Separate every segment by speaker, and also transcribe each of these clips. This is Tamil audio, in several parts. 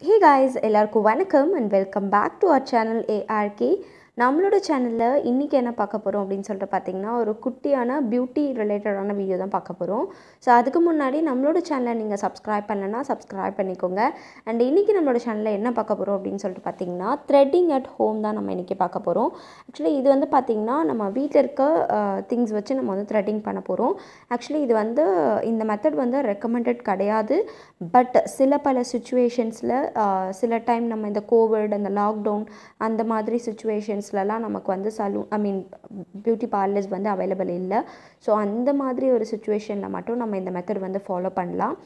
Speaker 1: Hey guys, Elarku Vanakam and welcome back to our channel ARK. நம்மளோட சேனலில் இன்றைக்கி என்ன பார்க்க போகிறோம் அப்படின்னு சொல்லிட்டு பார்த்தீங்கன்னா ஒரு குட்டியான பியூட்டி ரிலேட்டடான வீடியோ தான் பார்க்க போகிறோம் ஸோ அதுக்கு முன்னாடி நம்மளோட சேனலை நீங்கள் சப்ஸ்கிரைப் பண்ணலன்னா சப்ஸ்கிரைப் பண்ணிக்கோங்க அண்ட் இன்றைக்கி நம்மளோட சேனலில் என்ன பார்க்க போகிறோம் அப்படின்னு சொல்லிட்டு பார்த்தீங்கன்னா த்ரெட்டிங் அட் ஹோம் தான் நம்ம இன்றைக்கி பார்க்க போகிறோம் ஆக்சுவலி இது வந்து பார்த்திங்கன்னா நம்ம வீட்டில் இருக்க திங்ஸ் வச்சு நம்ம வந்து த்ரெட்டிங் பண்ண போகிறோம் ஆக்சுவலி இது வந்து இந்த மெத்தட் வந்து ரெக்கமெண்டட் கிடையாது பட் சில பல சுச்சுவேஷன்ஸில் சில டைம் நம்ம இந்த கோவிட் அந்த லாக்டவுன் அந்த மாதிரி சுச்சுவேஷன்ஸ் சிட்டிஸ்லலாம் நமக்கு வந்து salon I mean beauty parlours வந்து அவைலபிள் இல்லை ஸோ அந்த மாதிரி ஒரு சுச்சுவேஷனில் மட்டும் நம்ம இந்த மெத்தட் வந்து ஃபாலோ பண்ணலாம்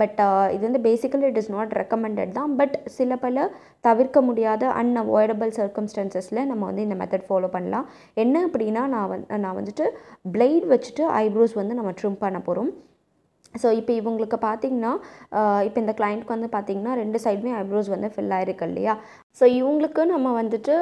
Speaker 1: பட் uh, இது வந்து basically it is not recommended தான் பட் சில பல தவிர்க்க முடியாத அன்அவாய்டபிள் சர்க்கம்ஸ்டன்சஸில் நம்ம வந்து இந்த மெத்தட் ஃபாலோ பண்ணலாம் என்ன அப்படின்னா நான் வந் நான் வந்துட்டு பிளேட் வச்சுட்டு ஐப்ரோஸ் வந்து நம்ம ட்ரிம் பண்ண போகிறோம் ஸோ இப்போ இவங்களுக்கு பார்த்திங்கன்னா uh, இப்போ இந்த கிளைண்ட்க்கு வந்து பார்த்திங்கன்னா ரெண்டு சைடுமே ஐப்ரோஸ் வந்து ஃபில் ஆகிருக்கு இல்லையா ஸோ இவங்களுக்கு நம்ம வந்துட்டு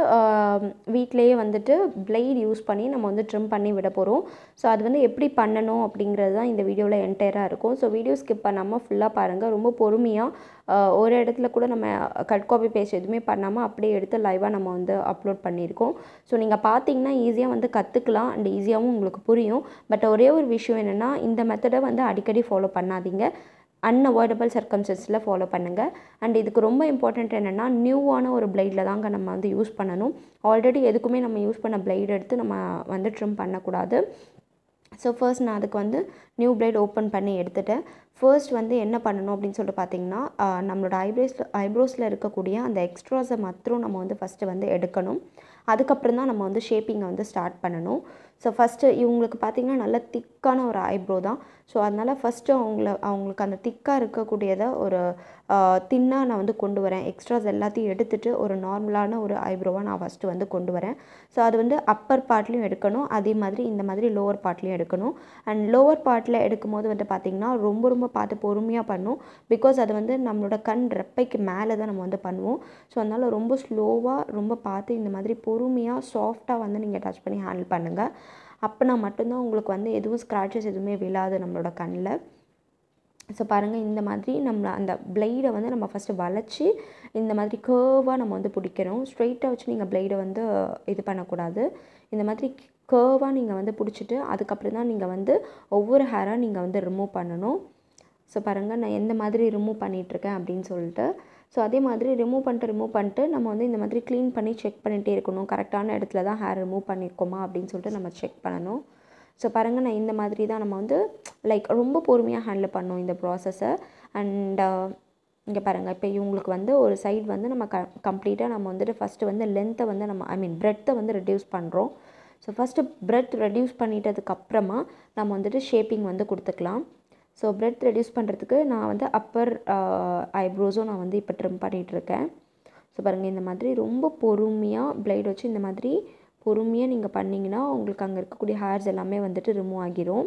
Speaker 1: வீட்டிலையே வந்துட்டு பிளேட் யூஸ் பண்ணி நம்ம வந்து ட்ரிம் பண்ணி விட போகிறோம் ஸோ அது வந்து எப்படி பண்ணணும் அப்படிங்கிறது தான் இந்த வீடியோவில் என்டையராக இருக்கும் ஸோ வீடியோ ஸ்கிப் பண்ணாமல் ஃபுல்லாக பாருங்கள் ரொம்ப பொறுமையாக ஒரு இடத்துல கூட நம்ம கட் காப்பி பேஸ்ட் எதுவுமே பண்ணாமல் அப்படியே எடுத்து லைவாக நம்ம வந்து அப்லோட் பண்ணியிருக்கோம் ஸோ நீங்கள் பார்த்தீங்கன்னா ஈஸியாக வந்து கற்றுக்கலாம் அண்ட் ஈஸியாகவும் உங்களுக்கு புரியும் பட் ஒரே ஒரு விஷயம் என்னென்னா இந்த மெத்தடை வந்து அடிக்கடி ஃபாலோ பண்ணாதீங்க அன்அவாய்டபுள் சர்க்கம்சன்ஸில் ஃபாலோ பண்ணுங்கள் அண்ட் இதுக்கு ரொம்ப இம்பார்ட்டண்ட் என்னென்னா நியூவான ஒரு பிளைடில் தாங்க நம்ம வந்து யூஸ் பண்ணணும் ஆல்ரெடி எதுக்குமே நம்ம யூஸ் பண்ண பிளைட் எடுத்து நம்ம வந்து ட்ரிம் பண்ணக்கூடாது ஸோ ஃபர்ஸ்ட் நான் அதுக்கு வந்து நியூ பிளைட் ஓப்பன் பண்ணி எடுத்துகிட்டேன் ஃபர்ஸ்ட் வந்து என்ன பண்ணணும் அப்படின்னு சொல்லிட்டு பார்த்தீங்கன்னா நம்மளோட ஐப்ரோஸில் ஐப்ரோஸில் இருக்கக்கூடிய அந்த எக்ஸ்ட்ராஸை மாத்திரம் நம்ம வந்து ஃபஸ்ட்டு வந்து எடுக்கணும் அதுக்கப்புறம் தான் நம்ம வந்து ஷேப்பிங்கை வந்து ஸ்டார்ட் பண்ணணும் ஸோ ஃபஸ்ட்டு இவங்களுக்கு பார்த்திங்கன்னா நல்ல திக்கான ஒரு ஐப்ரோ தான் ஸோ அதனால் ஃபஸ்ட்டு அவங்கள அவங்களுக்கு அந்த திக்காக இருக்கக்கூடியதை ஒரு தின்னாக நான் வந்து கொண்டு வரேன் எக்ஸ்ட்ராஸ் எல்லாத்தையும் எடுத்துகிட்டு ஒரு நார்மலான ஒரு ஐப்ரோவாக நான் ஃபஸ்ட்டு வந்து கொண்டு வரேன் ஸோ அது வந்து அப்பர் பார்ட்லேயும் எடுக்கணும் அதே மாதிரி இந்த மாதிரி லோவர் பார்ட்லேயும் எடுக்கணும் அண்ட் லோவர் பார்ட்டில் எடுக்கும்போது வந்து பார்த்திங்கன்னா ரொம்ப ரொம்ப பார்த்து பொறுமையாக பண்ணும் பிகாஸ் அது வந்து நம்மளோட கண் ரெப்பைக்கு மேலே தான் நம்ம வந்து பண்ணுவோம் ஸோ அதனால் ரொம்ப ஸ்லோவாக ரொம்ப பார்த்து இந்த மாதிரி பொறுமையாக சாஃப்டாக வந்து நீங்கள் டச் பண்ணி ஹேண்டில் பண்ணுங்கள் அப்போனா மட்டும்தான் உங்களுக்கு வந்து எதுவும் ஸ்க்ராச்சஸ் எதுவுமே விழாது நம்மளோட கண்ணில் ஸோ பாருங்கள் இந்த மாதிரி நம்ம அந்த பிளைடை வந்து நம்ம ஃபஸ்ட்டு வளைச்சி இந்த மாதிரி கேர்வாக நம்ம வந்து பிடிக்கணும் ஸ்ட்ரெயிட்டாக வச்சு நீங்கள் பிளைடை வந்து இது பண்ணக்கூடாது இந்த மாதிரி கேர்வாக நீங்கள் வந்து பிடிச்சிட்டு அதுக்கப்புறம் தான் நீங்கள் வந்து ஒவ்வொரு ஹேராக நீங்கள் வந்து ரிமூவ் பண்ணணும் ஸோ பாருங்கள் நான் எந்த மாதிரி ரிமூவ் பண்ணிகிட்ருக்கேன் அப்படின்னு சொல்லிட்டு ஸோ அதே மாதிரி ரிமூவ் பண்ணிட்டு ரிமூவ் பண்ணிட்டு நம்ம வந்து இந்த மாதிரி க்ளீன் பண்ணி செக் பண்ணிகிட்டே இருக்கணும் கரெக்டான இடத்துல தான் ஹேர் ரிமூவ் பண்ணியிருக்கோமா அப்படின்னு சொல்லிட்டு நம்ம செக் பண்ணணும் ஸோ பாருங்கள் நான் இந்த மாதிரி தான் நம்ம வந்து லைக் ரொம்ப பொறுமையாக ஹேண்டில் பண்ணோம் இந்த ப்ராசஸை அண்ட் uh, இங்கே பாருங்கள் இப்போ இவங்களுக்கு வந்து ஒரு சைடு வந்து நம்ம க கம்ப்ளீட்டாக நம்ம வந்துட்டு ஃபஸ்ட்டு வந்து லென்த்தை வந்து நம்ம ஐ மீன் பிரெத்தை வந்து ரெடியூஸ் பண்ணுறோம் ஸோ ஃபஸ்ட்டு பிரெட் ரெடியூஸ் பண்ணிட்டதுக்கப்புறமா நம்ம வந்துட்டு ஷேப்பிங் வந்து கொடுத்துக்கலாம் ஸோ பிரெட் ரெடியூஸ் பண்ணுறதுக்கு நான் வந்து அப்பர் ஐப்ரோஸும் uh, நான் வந்து இப்போ ட்ரிம் பண்ணிகிட்ருக்கேன் ஸோ பாருங்கள் இந்த மாதிரி ரொம்ப பொறுமையாக பிளைட் வச்சு இந்த மாதிரி பொறுமையாக நீங்கள் பண்ணிங்கன்னா உங்களுக்கு அங்கே இருக்கக்கூடிய ஹேர்ஸ் எல்லாமே வந்துட்டு ரிமூவ் ஆகிரும்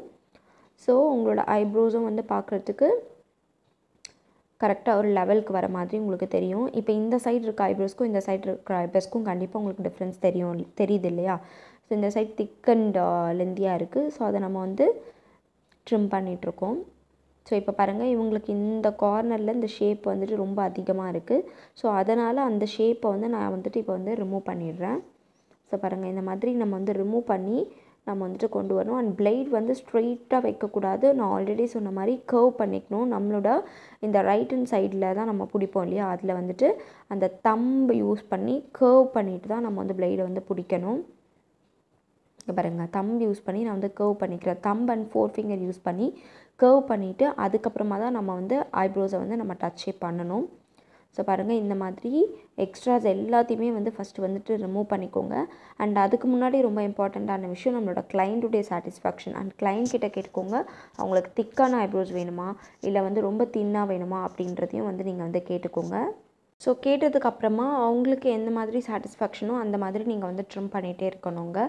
Speaker 1: ஸோ உங்களோட ஐப்ரோஸும் வந்து பார்க்குறதுக்கு கரெக்டாக ஒரு லெவலுக்கு வர மாதிரி உங்களுக்கு தெரியும் இப்போ இந்த சைடு இருக்க ஐப்ரோஸ்க்கும் இந்த சைடு இருக்கிற ஐப்ரோஸ்க்கும் கண்டிப்பாக உங்களுக்கு டிஃப்ரென்ஸ் தெரியும் தெரியுது இல்லையா ஸோ இந்த சைட் திக் அண்ட் லெந்தியாக இருக்குது ஸோ அதை நம்ம வந்து ட்ரிம் பண்ணிகிட்ருக்கோம் ஸோ இப்போ பாருங்கள் இவங்களுக்கு இந்த கார்னரில் இந்த ஷேப் வந்துட்டு ரொம்ப அதிகமாக இருக்குது ஸோ அதனால் அந்த ஷேப்பை வந்து நான் வந்துட்டு இப்போ வந்து ரிமூவ் பண்ணிடுறேன் ஸோ பாருங்கள் இந்த மாதிரி நம்ம வந்து ரிமூவ் பண்ணி நம்ம வந்துட்டு கொண்டு வரணும் அண்ட் பிளேட் வந்து ஸ்ட்ரெயிட்டாக வைக்கக்கூடாது நான் ஆல்ரெடி சொன்ன மாதிரி கர்வ் பண்ணிக்கணும் நம்மளோட இந்த ரைட் ஹண்ட் சைடில் தான் நம்ம பிடிப்போம் இல்லையா அதில் வந்துட்டு அந்த தம்பு யூஸ் பண்ணி கர்வ் பண்ணிவிட்டு தான் நம்ம வந்து பிளேடை வந்து பிடிக்கணும் இங்கே பாருங்கள் தம் யூஸ் பண்ணி நான் வந்து கர்வ் பண்ணிக்கிறேன் thumb and four finger use பண்ணி கர்வ் பண்ணிவிட்டு அதுக்கப்புறமா தான் நம்ம வந்து ஐப்ரோஸை வந்து நம்ம டச்சே பண்ணணும் ஸோ பாருங்கள் இந்த மாதிரி எக்ஸ்ட்ராஸ் எல்லாத்தையுமே வந்து ஃபஸ்ட்டு வந்துட்டு ரிமூவ் பண்ணிக்கோங்க அண்ட் அதுக்கு முன்னாடி ரொம்ப இம்பார்ட்டண்ட்டான விஷயம் நம்மளோட கிளைண்ட்டுடைய சாட்டிஸ்ஃபேக்ஷன் அண்ட் கிளைண்ட் கிட்ட கேட்டுக்கோங்க அவங்களுக்கு திக்கான ஐப்ரோஸ் வேணுமா இல்லை வந்து ரொம்ப தின்னாக வேணுமா அப்படின்றதையும் வந்து நீங்கள் வந்து கேட்டுக்கோங்க ஸோ கேட்டதுக்கு அப்புறமா அவங்களுக்கு எந்த மாதிரி சாட்டிஸ்ஃபேக்ஷனோ அந்த மாதிரி நீங்கள் வந்து ட்ரிம் பண்ணிகிட்டே இருக்கணுங்க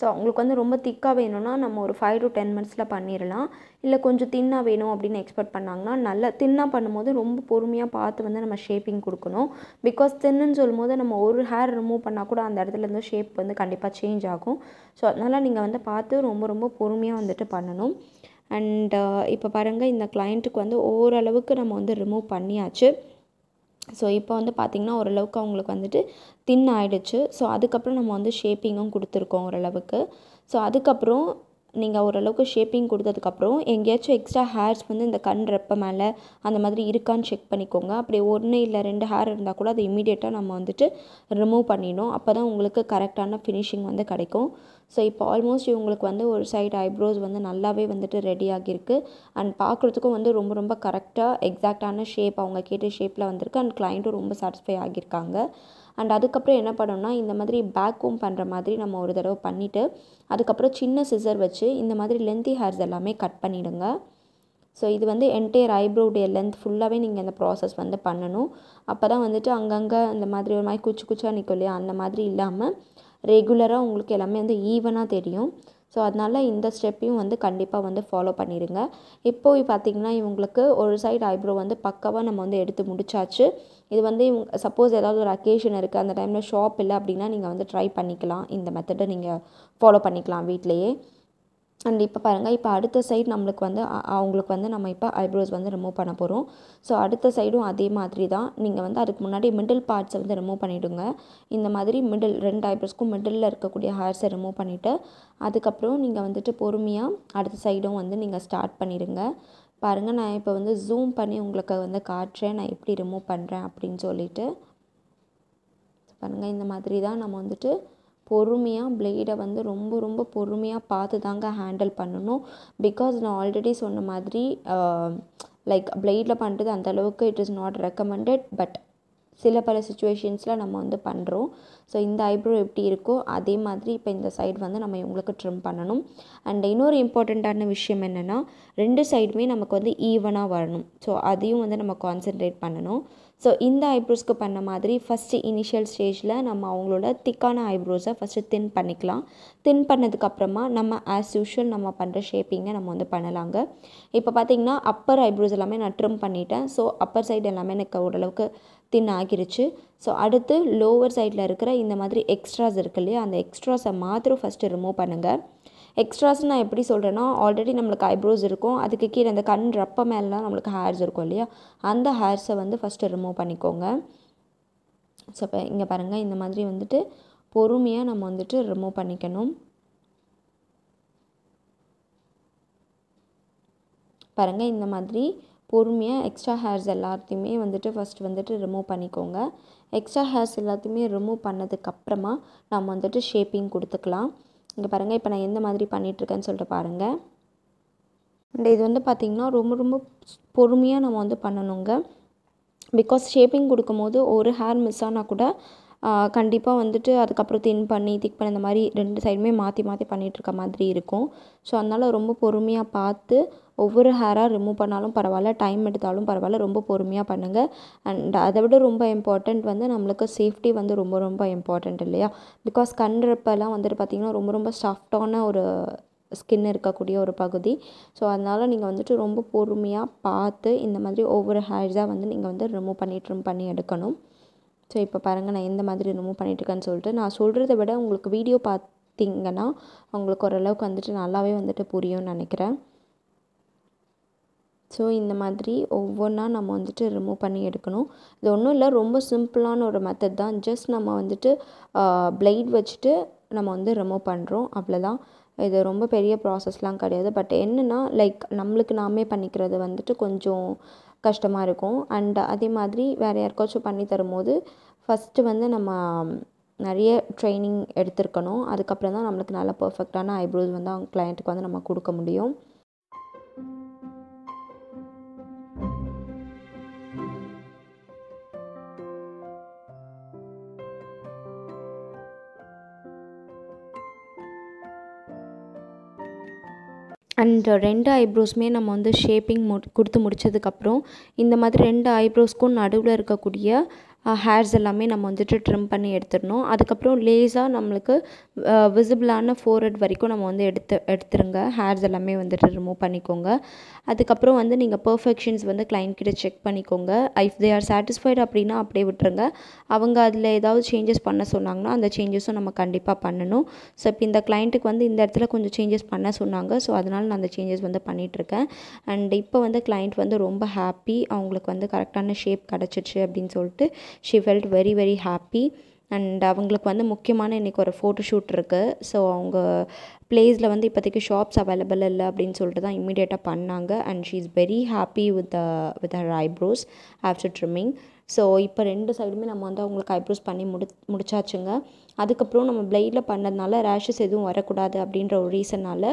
Speaker 1: ஸோ அவங்களுக்கு வந்து ரொம்ப திக்காக வேணும்னா நம்ம ஒரு ஃபைவ் டு டென் மினிட்ஸில் பண்ணிடலாம் இல்லை கொஞ்சம் தின்னாக வேணும் அப்படின்னு எக்ஸ்பெக்ட் பண்ணாங்கன்னா நல்லா தின்னாக பண்ணும்போது ரொம்ப பொறுமையாக பார்த்து வந்து நம்ம ஷேப்பிங் கொடுக்கணும் பிகாஸ் தின்னுன்னு சொல்லும்போது நம்ம ஒரு ஹேர் ரிமூவ் பண்ணால் கூட அந்த இடத்துல இருந்து ஷேப் வந்து கண்டிப்பாக சேஞ்ச் ஆகும் ஸோ அதனால் நீங்கள் வந்து பார்த்து ரொம்ப ரொம்ப பொறுமையாக வந்துட்டு பண்ணணும் அண்ட் இப்போ பாருங்கள் இந்த கிளைண்ட்டுக்கு வந்து ஓரளவுக்கு நம்ம வந்து ரிமூவ் பண்ணியாச்சு ஸோ இப்போ வந்து பார்த்திங்கன்னா ஓரளவுக்கு அவங்களுக்கு வந்துட்டு தின் ஆகிடுச்சு ஸோ அதுக்கப்புறம் நம்ம வந்து ஷேப்பிங்கும் கொடுத்துருக்கோம் ஓரளவுக்கு ஸோ அதுக்கப்புறம் நீங்கள் ஓரளவுக்கு ஷேப்பிங் கொடுத்ததுக்கப்புறம் எங்கேயாச்சும் எக்ஸ்ட்ரா ஹேர்ஸ் வந்து இந்த கண் ரெப்பை மேலே அந்த மாதிரி இருக்கான்னு செக் பண்ணிக்கோங்க அப்படி ஒன்று இல்லை ரெண்டு ஹேர் இருந்தால் கூட அதை இமீடியட்டாக நம்ம வந்துட்டு ரிமூவ் பண்ணிடணும் அப்போ தான் உங்களுக்கு கரெக்டான ஃபினிஷிங் வந்து கிடைக்கும் ஸோ இப்போ ஆல்மோஸ்ட் இவங்களுக்கு வந்து ஒரு சைடு ஐப்ரோஸ் வந்து நல்லாவே வந்துட்டு ரெடி ஆகியிருக்கு அண்ட் பார்க்குறதுக்கும் வந்து ரொம்ப ரொம்ப கரெக்டாக எக்ஸாக்டான ஷேப் அவங்க கேட்ட ஷேப்பில் வந்திருக்கு அண்ட் கிளைண்ட்டும் ரொம்ப சாட்டிஸ்ஃபை ஆகியிருக்காங்க அண்ட் அதுக்கப்புறம் என்ன பண்ணணும்னா இந்த மாதிரி பேக் பண்ணுற மாதிரி நம்ம ஒரு தடவை பண்ணிவிட்டு அதுக்கப்புறம் சின்ன சிசர் வச்சு இந்த மாதிரி லென்த்தி ஹேர்ஸ் எல்லாமே கட் பண்ணிவிடுங்க ஸோ இது வந்து என்டையர் ஐப்ரோடைய லென்த் ஃபுல்லாகவே நீங்கள் அந்த ப்ராசஸ் வந்து பண்ணணும் அப்போ தான் வந்துட்டு அங்கங்கே இந்த மாதிரி ஒரு மாதிரி குச்சி குச்சாக நிற்கும் இல்லையா அந்த மாதிரி இல்லாமல் ரெகுலராக உங்களுக்கு எல்லாமே வந்து ஈவனாக தெரியும் ஸோ அதனால் இந்த ஸ்டெப்பையும் வந்து கண்டிப்பாக வந்து ஃபாலோ பண்ணிடுங்க இப்போது பார்த்திங்கன்னா இவங்களுக்கு ஒரு சைடு ஐப்ரோ வந்து பக்காவாக நம்ம வந்து எடுத்து முடிச்சாச்சு இது வந்து இவங்க சப்போஸ் ஏதாவது ஒரு அக்கேஷன் இருக்குது அந்த டைமில் ஷாப் இல்லை அப்படின்னா நீங்கள் வந்து ட்ரை பண்ணிக்கலாம் இந்த மெத்தடை நீங்கள் ஃபாலோ பண்ணிக்கலாம் வீட்லேயே அண்ட் இப்போ பாருங்கள் இப்போ அடுத்த சைடு நம்மளுக்கு வந்து அவங்களுக்கு வந்து நம்ம இப்போ ஐப்ரோஸ் வந்து ரிமூவ் பண்ண போகிறோம் ஸோ அடுத்த சைடும் அதே மாதிரி தான் நீங்கள் வந்து அதுக்கு முன்னாடி மிடில் பார்ட்ஸை வந்து ரிமூவ் பண்ணிவிடுங்க இந்த மாதிரி மிடில் ரெண்டு ஐப்ரோஸ்க்கும் மிடிலில் இருக்கக்கூடிய ஹேர்ஸை ரிமூவ் பண்ணிவிட்டு அதுக்கப்புறம் நீங்கள் வந்துட்டு பொறுமையாக அடுத்த சைடும் வந்து நீங்கள் ஸ்டார்ட் பண்ணிடுங்க பாருங்கள் நான் இப்போ வந்து ஜூம் பண்ணி உங்களுக்கு வந்து காட்டுறேன் நான் எப்படி ரிமூவ் பண்ணுறேன் அப்படின்னு சொல்லிவிட்டு பாருங்கள் இந்த மாதிரி தான் நம்ம வந்துட்டு பொறுமையாக பிளேடை வந்து ரொம்ப ரொம்ப பொறுமையாக பார்த்து தாங்க ஹேண்டில் பண்ணணும் பிகாஸ் நான் ஆல்ரெடி சொன்ன மாதிரி லைக் பிளேடில் பண்ணுறது அந்தளவுக்கு it is not recommended but சில பல சுச்சுவேஷன்ஸில் நம்ம வந்து பண்ணுறோம் ஸோ இந்த ஐப்ரோ எப்படி இருக்கோ அதே மாதிரி இப்போ இந்த சைடு வந்து நம்ம இவங்களுக்கு ட்ரிம் பண்ணணும் அண்ட் இன்னொரு இம்பார்ட்டண்ட்டான விஷயம் என்னென்னா ரெண்டு சைடுமே நமக்கு வந்து ஈவனாக வரணும் ஸோ அதையும் வந்து நம்ம கான்சென்ட்ரேட் பண்ணணும் ஸோ இந்த ஐப்ரோஸ்க்கு பண்ண மாதிரி ஃபஸ்ட்டு இனிஷியல் ஸ்டேஜில் நம்ம அவங்களோட திக்கான ஐப்ரோஸை ஃபஸ்ட்டு தின் பண்ணிக்கலாம் தின் பண்ணதுக்கப்புறமா நம்ம ஆஸ் யூஷுவல் நம்ம பண்ணுற ஷேப்பிங்கை நம்ம வந்து பண்ணலாங்க இப்போ பார்த்திங்கன்னா அப்பர் ஐப்ரோஸ் எல்லாமே நான் ட்ரிம் பண்ணிட்டேன் ஸோ அப்பர் சைடு எல்லாமே எனக்கு ஓரளவுக்கு தின் ஆகிருச்சு ஸோ அடுத்து லோவர் சைடில் இருக்கிற இந்த மாதிரி எக்ஸ்ட்ராஸ் இருக்கு இல்லையா அந்த எக்ஸ்ட்ராஸை மாத்திரம் ஃபஸ்ட்டு ரிமூவ் பண்ணுங்கள் எக்ஸ்ட்ராஸ் நான் எப்படி சொல்கிறேன்னா ஆல்ரெடி நம்மளுக்கு ஐப்ரோஸ் இருக்கும் அதுக்கு கீழே அந்த கண் ரப்ப மேலாம் நம்மளுக்கு ஹேர்ஸ் இருக்கும் இல்லையா அந்த ஹேர்ஸை வந்து ஃபஸ்ட்டு ரிமூவ் பண்ணிக்கோங்க ஸோ இப்போ இங்கே பாருங்கள் இந்த மாதிரி வந்துட்டு பொறுமையாக நம்ம வந்துட்டு ரிமூவ் பண்ணிக்கணும் பாருங்கள் இந்த மாதிரி பொறுமையாக எக்ஸ்ட்ரா ஹேர்ஸ் எல்லாத்தையுமே வந்துட்டு ஃபஸ்ட்டு வந்துட்டு ரிமூவ் பண்ணிக்கோங்க எக்ஸ்ட்ரா ஹேர்ஸ் எல்லாத்தையுமே ரிமூவ் பண்ணதுக்கப்புறமா நம்ம வந்துட்டு ஷேப்பிங் கொடுத்துக்கலாம் இங்கே பாருங்கள் இப்போ நான் எந்த மாதிரி பண்ணிகிட்ருக்கேன்னு சொல்லிட்டு பாருங்கள் அண்ட் இது வந்து பார்த்திங்கன்னா ரொம்ப ரொம்ப பொறுமையாக நம்ம வந்து பண்ணணுங்க பிகாஸ் ஷேப்பிங் கொடுக்கும்போது ஒரு ஹேர் மிஸ் ஆனால் கூட கண்டிப்பாக வந்துட்டு அதுக்கப்புறம் தின் பண்ணி திக் பண்ணி இந்த மாதிரி ரெண்டு சைடுமே மாற்றி மாற்றி பண்ணிகிட்ருக்க மாதிரி இருக்கும் ஸோ அதனால் ரொம்ப பொறுமையாக பார்த்து ஒவ்வொரு ஹேராக ரிமூவ் பண்ணாலும் பரவாயில்ல டைம் எடுத்தாலும் பரவாயில்ல ரொம்ப பொறுமையாக பண்ணுங்கள் அண்ட் அதை விட ரொம்ப இம்பார்ட்டண்ட் வந்து நம்மளுக்கு சேஃப்டி வந்து ரொம்ப ரொம்ப இம்பார்ட்டண்ட் இல்லையா பிகாஸ் கண்றப்பெல்லாம் வந்துட்டு பார்த்திங்கன்னா ரொம்ப ரொம்ப சாஃப்டான ஒரு ஸ்கின் இருக்கக்கூடிய ஒரு பகுதி ஸோ அதனால் நீங்கள் வந்துட்டு ரொம்ப பொறுமையாக பார்த்து இந்த மாதிரி ஒவ்வொரு ஹேர்ஸாக வந்து நீங்கள் வந்து ரிமூவ் பண்ணிட்டு பண்ணி எடுக்கணும் ஸோ இப்போ பாருங்கள் நான் எந்த மாதிரி ரிமூவ் பண்ணிட்டுருக்கேன்னு சொல்லிட்டு நான் சொல்கிறத விட உங்களுக்கு வீடியோ பார்த்திங்கன்னா உங்களுக்கு ஓரளவுக்கு வந்துட்டு நல்லாவே வந்துட்டு புரியும்னு நினைக்கிறேன் ஸோ இந்த மாதிரி ஒவ்வொன்றா நம்ம வந்துட்டு ரிமூவ் பண்ணி எடுக்கணும் இது ஒன்றும் இல்லை ரொம்ப சிம்பிளான ஒரு மெத்தட் தான் ஜஸ்ட் நம்ம வந்துட்டு பிளைட் வச்சுட்டு நம்ம வந்து ரிமூவ் பண்ணுறோம் அவ்வளோதான் இது ரொம்ப பெரிய ப்ராசஸ்லாம் கிடையாது பட் என்னென்னா லைக் நம்மளுக்கு நாமே பண்ணிக்கிறது வந்துட்டு கொஞ்சம் கஷ்டமாக இருக்கும் அண்ட் அதே மாதிரி வேறு யாருக்காச்சும் பண்ணி தரும்போது ஃபஸ்ட்டு வந்து நம்ம நிறைய ட்ரைனிங் எடுத்திருக்கணும் அதுக்கப்புறம் தான் நம்மளுக்கு நல்ல பர்ஃபெக்டான ஐப்ரோஸ் வந்து அவங்க கிளையண்ட்டுக்கு வந்து நம்ம கொடுக்க முடியும் அண்ட் uh, ரெண்டு ஐப்ரோஸுமே நம்ம வந்து ஷேப்பிங் மு கொடுத்து முடித்ததுக்கப்புறம் இந்த மாதிரி ரெண்டு ஐப்ரோஸ்க்கும் நடுவில் இருக்கக்கூடிய ஹேர்ஸ் எல்லாமே நம்ம வந்துட்டு ட்ரிம் பண்ணி எடுத்துடணும் அதுக்கப்புறம் லேஸாக நம்மளுக்கு விசிபிளான ஃபோர் ஹெட் வரைக்கும் நம்ம வந்து எடுத்து எடுத்துருங்க ஹேர்ஸ் எல்லாமே வந்துட்டு ரிமூவ் பண்ணிக்கோங்க அதுக்கப்புறம் வந்து நீங்கள் பர்ஃபெக்ஷன்ஸ் வந்து கிளைண்ட் கிட்ட செக் பண்ணிக்கோங்க இஃப் தே ஆர் சாட்டிஸ்ஃபைடு அப்படின்னா அப்படியே விட்டுருங்க அவங்க அதில் ஏதாவது சேஞ்சஸ் பண்ண சொன்னாங்கன்னா அந்த சேஞ்சஸும் நம்ம கண்டிப்பாக பண்ணணும் ஸோ இப்போ இந்த கிளைண்ட்டுக்கு வந்து இந்த இடத்துல கொஞ்சம் சேஞ்சஸ் பண்ண சொன்னாங்க ஸோ அதனால் நான் அந்த சேஞ்சஸ் வந்து பண்ணிகிட்ருக்கேன் அண்ட் இப்போ வந்து கிளைண்ட் வந்து ரொம்ப ஹாப்பி அவங்களுக்கு வந்து கரெக்டான ஷேப் கிடச்சிச்சு அப்படின்னு சொல்லிட்டு she felt very very happy and அவங்களுக்கு வந்து முக்கியமான இன்றைக்கி ஒரு ஃபோட்டோ ஷூட் இருக்குது ஸோ அவங்க பிளேஸில் வந்து இப்போதைக்கு ஷாப்ஸ் அவைலபிள் இல்லை அப்படின்னு சொல்லிட்டு தான் இம்மிடியேட்டாக பண்ணாங்க and she is very happy with with her eyebrows after trimming so இப்போ ரெண்டு சைடுமே நம்ம வந்து அவங்களுக்கு ஐப்ரோஸ் பண்ணி முடி முடிச்சாச்சுங்க அதுக்கப்புறம் நம்ம பிளைடில் பண்ணதுனால ரேஷஸ் எதுவும் வரக்கூடாது அப்படின்ற ஒரு ரீசனால்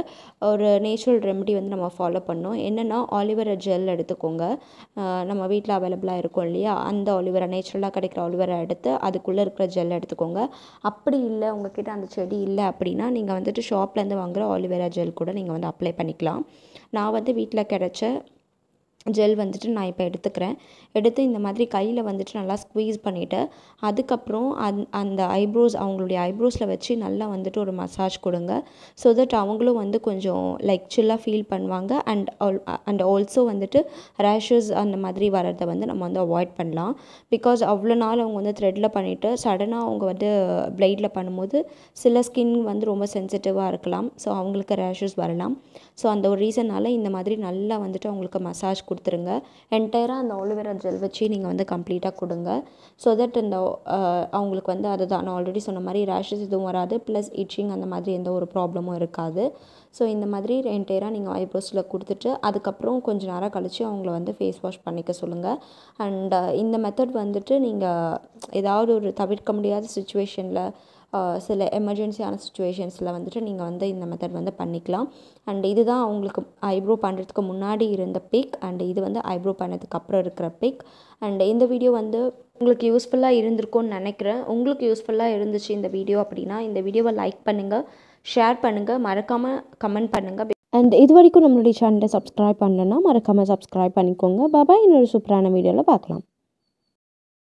Speaker 1: ஒரு நேச்சுரல் ரெமெடி வந்து நம்ம ஃபாலோ பண்ணோம் என்னென்னா ஆலிவரா ஜெல் எடுத்துக்கோங்க நம்ம வீட்டில் அவைலபிளாக இருக்கும் இல்லையா அந்த ஆலிவரா நேச்சுரலாக கிடைக்கிற ஆலிவரா எடுத்து அதுக்குள்ளே இருக்கிற ஜெல் எடுத்துக்கோங்க அப்படி இல்லை உங்கள்கிட்ட அந்த செடி இல்லை அப்படின்னா நீங்கள் வந்துட்டு ஷாப்லேருந்து வாங்குகிற ஆலிவரா ஜெல் கூட நீங்கள் வந்து அப்ளை பண்ணிக்கலாம் நான் வந்து வீட்டில் கிடச்ச ஜெல் வந்துட்டு நான் இப்போ எடுத்துக்கிறேன் எடுத்து இந்த மாதிரி கையில் வந்துட்டு நல்லா ஸ்க்வீஸ் பண்ணிவிட்டு அதுக்கப்புறம் அந் அந்த ஐப்ரோஸ் அவங்களுடைய ஐப்ரோஸில் வச்சு நல்லா வந்துட்டு ஒரு மசாஜ் கொடுங்க ஸோ தட் அவங்களும் வந்து கொஞ்சம் லைக் சில்லாக ஃபீல் பண்ணுவாங்க அண்ட் ஆல் அண்ட் ஆல்சோ வந்துட்டு ரேஷஸ் அந்த மாதிரி வர்றதை வந்து நம்ம வந்து அவாய்ட் பண்ணலாம் பிகாஸ் அவ்வளோ நாள் அவங்க வந்து த்ரெட்டில் பண்ணிவிட்டு சடனாக அவங்க வந்து பிளைடில் பண்ணும்போது சில ஸ்கின் வந்து ரொம்ப சென்சிட்டிவாக இருக்கலாம் ஸோ அவங்களுக்கு ரேஷஸ் வரலாம் ஸோ அந்த ஒரு ரீசனால் இந்த மாதிரி நல்லா வந்துட்டு அவங்களுக்கு மசாஜ் கொடு கொடுத்துருங்க என்டையராக அந்த ஆலோவேரா ஜெல் வச்சு நீங்கள் வந்து கம்ப்ளீட்டாக கொடுங்க ஸோ தட் இந்த அவங்களுக்கு வந்து அதுதான் நான் ஆல்ரெடி சொன்ன மாதிரி ரேஷஸ் எதுவும் வராது ப்ளஸ் இச்சிங் அந்த மாதிரி எந்த ஒரு ப்ராப்ளமும் இருக்காது ஸோ இந்த மாதிரி என்டையராக நீங்கள் ஐப்ரோஸில் கொடுத்துட்டு அதுக்கப்புறம் கொஞ்சம் நேரம் கழித்து அவங்கள வந்து ஃபேஸ் வாஷ் பண்ணிக்க சொல்லுங்கள் அண்ட் இந்த மெத்தட் வந்துட்டு நீங்கள் ஏதாவது ஒரு தவிர்க்க முடியாத சுச்சுவேஷனில் சில எமர்ஜென்சியான சுச்சுவேஷன்ஸில் வந்துட்டு நீங்கள் வந்து இந்த மெத்தட் வந்து பண்ணிக்கலாம் அண்ட் இது தான் அவங்களுக்கு ஐப்ரோ பண்ணுறதுக்கு முன்னாடி இருந்த பிக் அண்ட் இது வந்து ஐப்ரோ பண்ணதுக்கு அப்புறம் இருக்கிற பிக் அண்ட் இந்த வீடியோ வந்து உங்களுக்கு யூஸ்ஃபுல்லாக இருந்திருக்கும்னு நினைக்கிறேன் உங்களுக்கு யூஸ்ஃபுல்லாக இருந்துச்சு இந்த வீடியோ அப்படின்னா இந்த வீடியோவை லைக் பண்ணுங்கள் ஷேர் பண்ணுங்கள் மறக்காமல் கமெண்ட் பண்ணுங்கள் அண்ட் இது வரைக்கும் நம்மளுடைய சேனலை சப்ஸ்கிரைப் பண்ணலன்னா மறக்காமல் சப்ஸ்கிரைப் பண்ணிக்கோங்க பாபா இன்னொரு சூப்பரான வீடியோவில் பார்க்கலாம்